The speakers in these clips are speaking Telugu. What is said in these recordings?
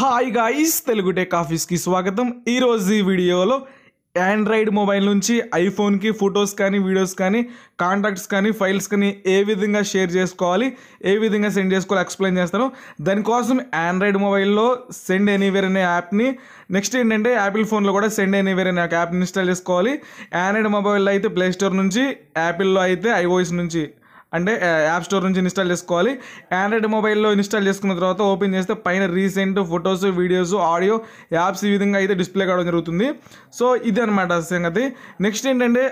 హాయ్ గాయస్ తెలుగు టెక్ ఆఫీస్కి స్వాగతం ఈరోజు ఈ వీడియోలో ఆండ్రాయిడ్ మొబైల్ నుంచి ఐఫోన్కి ఫొటోస్ కానీ వీడియోస్ కానీ కాంటాక్ట్స్ కానీ ఫైల్స్ కానీ ఏ విధంగా షేర్ చేసుకోవాలి ఏ విధంగా సెండ్ చేసుకోవాలి ఎక్స్ప్లెయిన్ చేస్తాను దానికోసం ఆండ్రాయిడ్ మొబైల్లో సెండ్ ఎనీవేర్ అనే యాప్ని నెక్స్ట్ ఏంటంటే యాపిల్ ఫోన్లో కూడా సెండ్ ఎనీవేర్ అనే యాప్ని ఇన్స్టాల్ చేసుకోవాలి ఆండ్రాయిడ్ మొబైల్లో అయితే ప్లేస్టోర్ నుంచి యాపిల్లో అయితే ఐఓఎస్ నుంచి అంటే యాప్ స్టోర్ నుంచి ఇన్స్టాల్ చేసుకోవాలి ఆండ్రాయిడ్ మొబైల్లో ఇన్స్టాల్ చేసుకున్న తర్వాత ఓపెన్ చేస్తే పైన recent photos videos audio apps ఈ విధంగా అయితే డిస్ప్లే కావడం జరుగుతుంది సో ఇది అనమాట సంగతి నెక్స్ట్ ఏంటంటే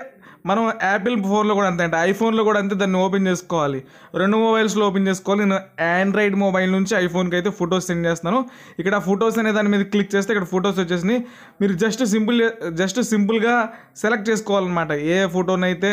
మనం యాపిల్ ఫోన్లో కూడా అంతే అంటే ఐఫోన్లో కూడా అంతే దాన్ని ఓపెన్ చేసుకోవాలి రెండు మొబైల్స్లో ఓపెన్ చేసుకోవాలి నేను ఆండ్రాయిడ్ మొబైల్ నుంచి ఐఫోన్కి అయితే ఫొటోస్ సెండ్ చేస్తాను ఇక్కడ ఫొటోస్ అనే దాని మీద క్లిక్ చేస్తే ఇక్కడ ఫొటోస్ వచ్చేసినాయి మీరు జస్ట్ సింపుల్ జస్ట్ సింపుల్గా సెలెక్ట్ చేసుకోవాలన్నమాట ఏ ఫోటోనైతే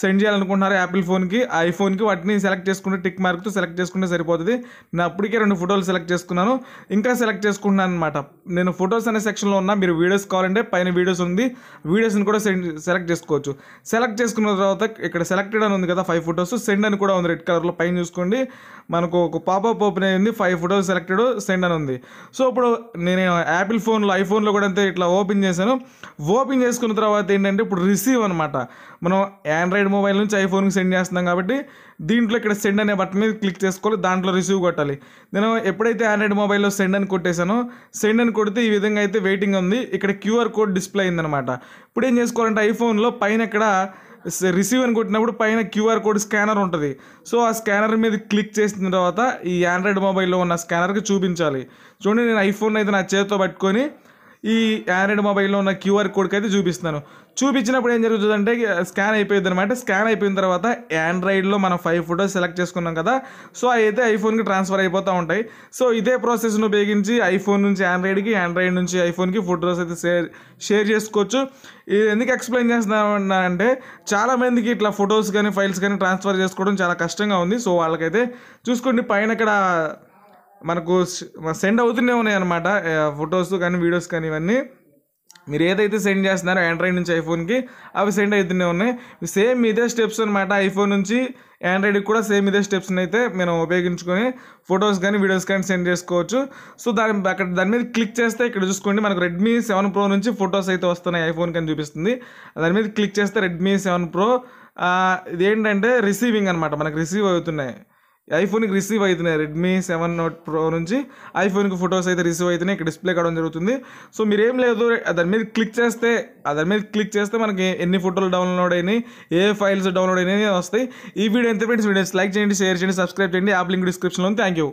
సెండ్ చేయాలనుకుంటున్నారు యాపిల్ ఫోన్కి ఐఫోన్కి వాటిని సెలెక్ట్ చేసుకుంటే టిక్ మార్క్తో సెలెక్ట్ చేసుకుంటే సరిపోతుంది నేను అప్పటికే రెండు ఫోటోలు సెలెక్ట్ చేసుకున్నాను ఇంకా సెలెక్ట్ చేసుకుంటున్నాను అనమాట నేను ఫొటోస్ అనే సెక్షన్లో ఉన్నా మీరు వీడియోస్ కావాలంటే పైన వీడియోస్ ఉంది వీడియోస్ని కూడా సెండ్ సెలెక్ట్ చేసుకోవచ్చు సెలెక్ట్ చేసుకున్న తర్వాత ఇక్కడ సెలెక్టెడ్ అని ఉంది కదా ఫైవ్ ఫొటోస్ సెండ్ అని కూడా ఉంది రెడ్ కలర్లో పైన చూసుకోండి మనకు ఒక పాపప్ ఓపెన్ అయింది ఫైవ్ ఫొటోస్ సెలెక్టెడ్ సెండ్ అని ఉంది సో ఇప్పుడు నేను యాపిల్ ఫోన్లో ఐఫోన్లో కూడా అంతే ఇట్లా ఓపెన్ చేశాను ఓపెన్ చేసుకున్న తర్వాత ఏంటంటే ఇప్పుడు రిసీవ్ అనమాట మనం ఆండ్రాయిడ్ ఆండ్రాయిడ్ మొబైల్ నుంచి ఐఫోన్కి సెండ్ చేస్తున్నాం కాబట్టి దీంట్లో ఇక్కడ సెండ్ అనే బటన్ మీద క్లిక్ చేసుకోవాలి దాంట్లో రిసీవ్ కొట్టాలి నేను ఎప్పుడైతే ఆండ్రాయిడ్ మొబైల్లో సెండ్ అని కొట్టేశానో సెండ్ అని కొడితే ఈ విధంగా అయితే వెయిటింగ్ ఉంది ఇక్కడ క్యూఆర్ కోడ్ డిస్ప్లే అయిందనమాట ఇప్పుడు ఏం చేసుకోవాలంటే ఐఫోన్లో పైన ఇక్కడ రిసీవ్ అని కొట్టినప్పుడు పైన క్యూఆర్ కోడ్ స్కానర్ ఉంటుంది సో ఆ స్కానర్ మీద క్లిక్ చేసిన తర్వాత ఈ ఆండ్రాయిడ్ మొబైల్లో ఉన్న స్కానర్కి చూపించాలి చూడండి నేను ఐఫోన్ అయితే నా చేతితో పట్టుకొని ఈ ఆండ్రాయిడ్ మొబైల్లో ఉన్న క్యూఆర్ కోడ్కి అయితే చూపిస్తున్నాను చూపించినప్పుడు ఏం జరుగుతుందంటే స్కాన్ అయిపోయింది అనమాట స్కాన్ అయిపోయిన తర్వాత ఆండ్రాయిడ్లో మనం ఫైవ్ ఫోటోస్ సెలెక్ట్ చేసుకున్నాం కదా సో అవి అయితే ఐఫోన్కి ట్రాన్స్ఫర్ అయిపోతూ ఉంటాయి సో ఇదే ప్రాసెస్ను ఉపయోగించి ఐఫోన్ నుంచి ఆండ్రాయిడ్కి ఆండ్రాయిడ్ నుంచి ఐఫోన్కి ఫోటోస్ అయితే షేర్ షేర్ చేసుకోవచ్చు ఇది ఎందుకు ఎక్స్ప్లెయిన్ చేస్తున్నామన్నా అంటే చాలామందికి ఇట్లా ఫొటోస్ కానీ ఫైల్స్ కానీ ట్రాన్స్ఫర్ చేసుకోవడం చాలా కష్టంగా ఉంది సో వాళ్ళకైతే చూసుకోండి పైన ఇక్కడ మనకు సెండ్ అవుతూనే ఉన్నాయి అనమాట ఫొటోస్ కానీ వీడియోస్ కానీ ఇవన్నీ మీరు ఏదైతే సెండ్ చేస్తున్నారో ఆండ్రాయిడ్ నుంచి ఐఫోన్కి అవి సెండ్ అవుతూనే ఉన్నాయి సేమ్ ఇదే స్టెప్స్ అనమాట ఐఫోన్ నుంచి ఆండ్రాయిడ్కి కూడా సేమ్ ఇదే స్టెప్స్ని అయితే మనం ఉపయోగించుకొని ఫొటోస్ కానీ వీడియోస్ కానీ సెండ్ చేసుకోవచ్చు సో దాని అక్కడ దాని మీద క్లిక్ చేస్తే ఇక్కడ చూసుకోండి మనకు రెడ్మీ సెవెన్ ప్రో నుంచి ఫొటోస్ అయితే వస్తున్నాయి ఐఫోన్ కానీ చూపిస్తుంది దాని మీద క్లిక్ చేస్తే రెడ్మీ సెవెన్ ప్రో ఇదేంటంటే రిసీవింగ్ అనమాట మనకు రిసీవ్ అవుతున్నాయి ఐఫోన్కి రిసీవ్ అవుతున్నాయి రెడ్మీ సెవెన్ నోట్ ప్రో నుంచి ఐఫోన్కి ఫొటోస్ అయితే రిసీవ్ అవుతున్నాయి ఇక్కడ డిస్ప్లే కావడం జరుగుతుంది సో మీరు ఏం లేదు దాని మీద క్లిక్ చేస్తే దాని మీద క్లిక్ చేస్తే మనకి ఎన్ని ఫోటోలు డౌన్లోడ్ అయినాయి ఏ ఫైల్స్ డౌన్లోడ్ అయినాయి వస్తాయి ఈ వీడియో ఎంత ఫ్రెండ్స్ వీడియోస్ లైక్ చేయండి షేర్ చేయండి సబ్స్క్రైబ్ చేయండి యాప్ లింక్ డిస్క్రిప్షన్లో థ్యాంక్ యూ